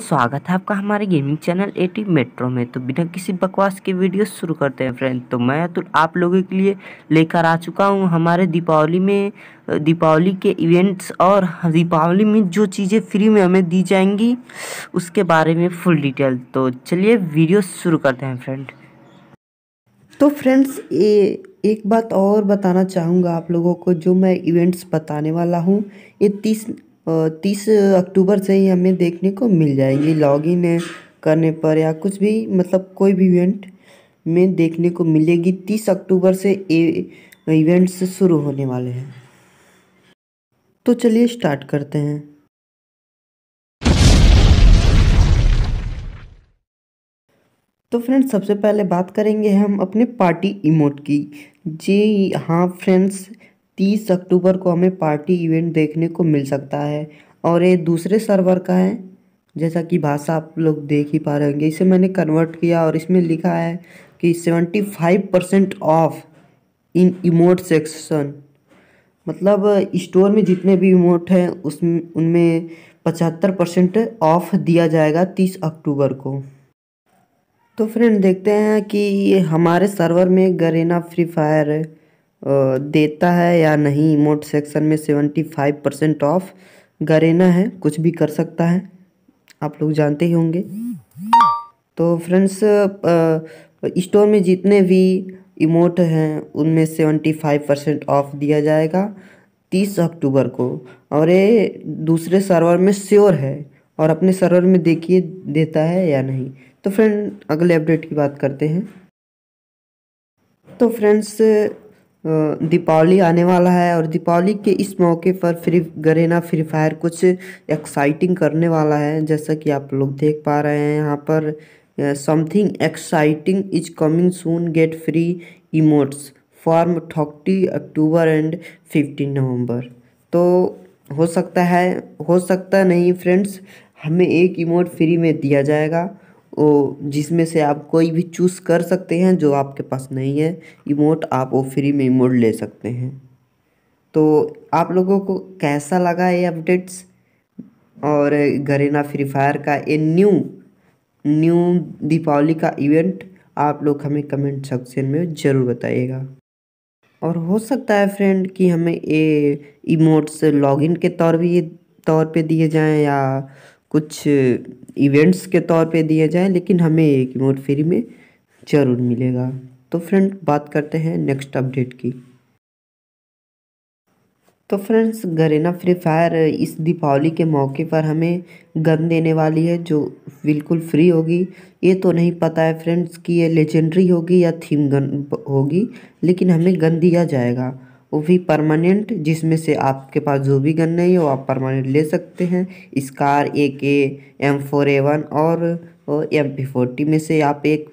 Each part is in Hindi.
स्वागत है आपका हमारे गेमिंग चैनल एटी मेट्रो में तो बिना किसी बकवास के वीडियो शुरू करते हैं फ्रेंड तो मैं तो आप लोगों के लिए लेकर आ चुका हूँ हमारे दीपावली में दीपावली के इवेंट्स और दीपावली में जो चीज़ें फ्री में हमें दी जाएंगी उसके बारे में फुल डिटेल तो चलिए वीडियो शुरू करते हैं फ्रेंड तो फ्रेंड्स ये एक बात और बताना चाहूँगा आप लोगों को जो मैं इवेंट्स बताने वाला हूँ ये तीस तीस अक्टूबर से ही हमें देखने को मिल जाएगी लॉगिन करने पर या कुछ भी मतलब कोई भी इवेंट में देखने को मिलेगी तीस अक्टूबर से इवेंट्स शुरू होने वाले हैं तो चलिए स्टार्ट करते हैं तो फ्रेंड्स सबसे पहले बात करेंगे हम अपने पार्टी इमोट की जी हाँ फ्रेंड्स तीस अक्टूबर को हमें पार्टी इवेंट देखने को मिल सकता है और ये दूसरे सर्वर का है जैसा कि भाषा आप लोग देख ही पा रहे होंगे इसे मैंने कन्वर्ट किया और इसमें लिखा है कि seventy five percent of in emote section मतलब स्टोर में जितने भी इमोट हैं उस उनमें पचहत्तर परसेंट ऑफ दिया जाएगा तीस अक्टूबर को तो फ्रेंड देखते हैं कि हमारे सर्वर में गरेना फ्री फायर देता है या नहीं इमोट सेक्शन में seventy five percent of Garena है कुछ भी कर सकता है आप लोग जानते ही होंगे तो फ्रेंड्स स्टोर में जितने भी इमोट हैं उनमें सेवेंटी फाइव परसेंट ऑफ दिया जाएगा तीस अक्टूबर को और ये दूसरे सर्वर में श्योर है और अपने सर्वर में देखिए देता है या नहीं तो फ्रेंड अगले अपडेट की बात करते हैं तो फ्रेंड्स दीपावली आने वाला है और दीपावली के इस मौके पर फ्री गरेना फ्री फायर कुछ एक्साइटिंग करने वाला है जैसा कि आप लोग देख पा रहे हैं यहाँ पर something exciting is coming soon get free emotes from thirty October and fifteen November तो हो सकता है हो सकता नहीं फ्रेंड्स हमें एक इमोट फ्री में दिया जाएगा ओ जिसमें से आप कोई भी चूज़ कर सकते हैं जो आपके पास नहीं है इमोट आप वो फ्री में इमोट ले सकते हैं तो आप लोगों को कैसा लगा ये अपडेट्स और गरेना फ्री फायर का ये न्यू न्यू दीपावली का इवेंट आप लोग हमें कमेंट सेक्शन में ज़रूर बताइएगा और हो सकता है फ्रेंड कि हमें ये इमोट्स लॉगिन के तौर भी तौर पे दिए जाएं या कुछ इवेंट्स के तौर पे दिए जाए लेकिन हमें एक रिमोट फ्री में ज़रूर मिलेगा तो फ्रेंड बात करते हैं नेक्स्ट अपडेट की तो फ्रेंड्स गरेना फ्री फायर इस दीपावली के मौके पर हमें गन देने वाली है जो बिल्कुल फ्री होगी ये तो नहीं पता है फ्रेंड्स कि ये लेजेंडरी होगी या थीम गन होगी लेकिन हमें गन दिया जाएगा वो भी परमानेंट जिसमें से आपके पास जो भी गन नहीं है वो आप परमानेंट ले सकते हैं स्कार A K M four A one और एम पी फोर्टी में से आप एक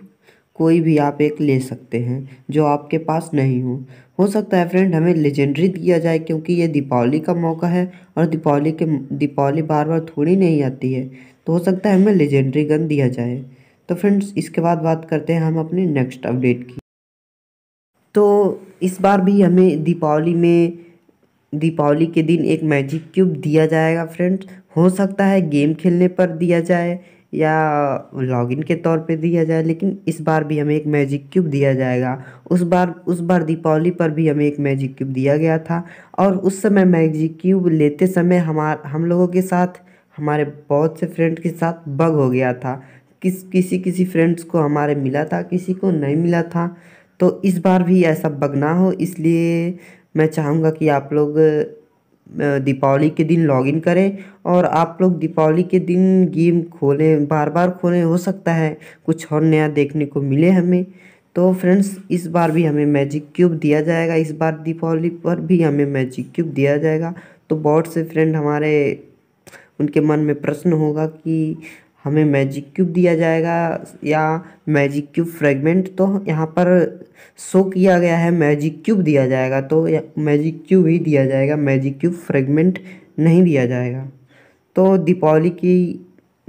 कोई भी आप एक ले सकते हैं जो आपके पास नहीं हो हो सकता है फ्रेंड हमें लेजेंडरी दिया जाए क्योंकि ये दीपावली का मौका है और दीपावली के दीपावली बार बार थोड़ी नहीं आती है तो हो सकता है हमें लेजेंडरी गन दिया जाए तो फ्रेंड्स इसके बाद बात करते हैं हम अपने नेक्स्ट अपडेट की तो इस बार भी हमें दीपावली में दीपावली के दिन एक मैजिक क्यूब दिया जाएगा फ्रेंड्स हो सकता है गेम खेलने पर दिया जाए या लॉगिन के तौर पे दिया जाए लेकिन इस बार भी हमें एक मैजिक क्यूब दिया जाएगा उस बार उस बार दीपावली पर भी हमें एक मैजिक क्यूब दिया गया था और उस समय मैजिक क्यूब लेते समय हमार हम लोगों के साथ हमारे बहुत से फ्रेंड के साथ बग हो गया था किस किसी किसी फ्रेंड्स को हमारे मिला था किसी को नहीं मिला था तो इस बार भी ऐसा बग ना हो इसलिए मैं चाहूँगा कि आप लोग दीपावली के दिन लॉगिन करें और आप लोग दीपावली के दिन गेम खोलें बार बार खोलें हो सकता है कुछ और नया देखने को मिले हमें तो फ्रेंड्स इस बार भी हमें मैजिक क्यूब दिया जाएगा इस बार दीपावली पर भी हमें मैजिक क्यूब दिया जाएगा तो बहुत से फ्रेंड हमारे उनके मन में प्रश्न होगा कि हमें मैजिक क्यूब दिया जाएगा या मैजिक क्यूब फ्रेगमेंट तो यहाँ पर शो किया गया है मैजिक क्यूब दिया जाएगा तो मैजिक क्यूब ही दिया जाएगा मैजिक क्यूब फ्रेगमेंट नहीं दिया जाएगा तो दीपावली की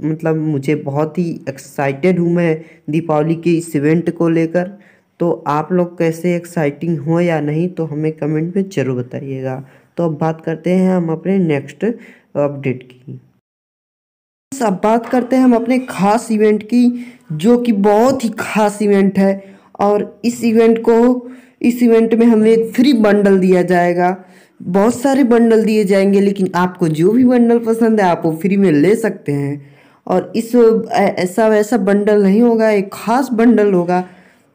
मतलब मुझे बहुत ही एक्साइटेड हूँ मैं दीपावली के इस इवेंट को लेकर तो आप लोग कैसे एक्साइटिंग हो या नहीं तो हमें कमेंट में ज़रूर बताइएगा तो अब बात करते हैं हम अपने नेक्स्ट अपडेट की अब बात करते हैं हम अपने खास इवेंट की जो कि बहुत ही खास इवेंट है और इस इवेंट को इस इवेंट में हमें एक फ्री बंडल दिया जाएगा बहुत सारे बंडल दिए जाएंगे लेकिन आपको जो भी बंडल पसंद है आप वो फ्री में ले सकते हैं और इस ऐसा वैसा बंडल नहीं होगा एक खास बंडल होगा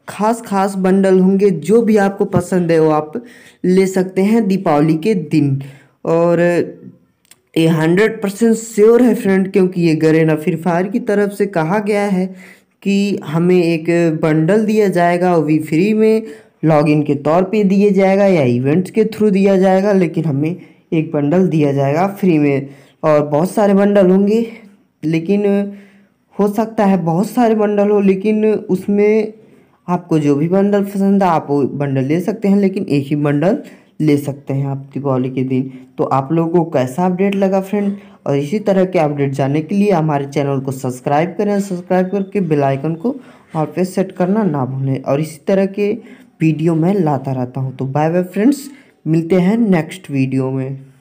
खास खास बंडल होंगे जो भी आपको पसंद है वो आप ले सकते हैं दीपावली के दिन और ये हंड्रेड परसेंट श्योर है फ्रेंड क्योंकि ये गरेना फ्री फायर की तरफ से कहा गया है कि हमें एक बंडल दिया जाएगा वो भी फ्री में लॉगिन के तौर पे दिया जाएगा या इवेंट्स के थ्रू दिया जाएगा लेकिन हमें एक बंडल दिया जाएगा फ्री में और बहुत सारे बंडल होंगे लेकिन हो सकता है बहुत सारे बंडल हो लेकिन उसमें आपको जो भी बंडल पसंद है आप वो बंडल ले सकते हैं लेकिन एक ही बंडल ले सकते हैं आप दीपावली के दिन तो आप लोगों को कैसा अपडेट लगा फ्रेंड और इसी तरह के अपडेट जानने के लिए हमारे चैनल को सब्सक्राइब करें सब्सक्राइब करके बेल आइकन को और पे सेट करना ना भूलें और इसी तरह के वीडियो मैं लाता रहता हूँ तो बाय बाय फ्रेंड्स मिलते हैं नेक्स्ट वीडियो में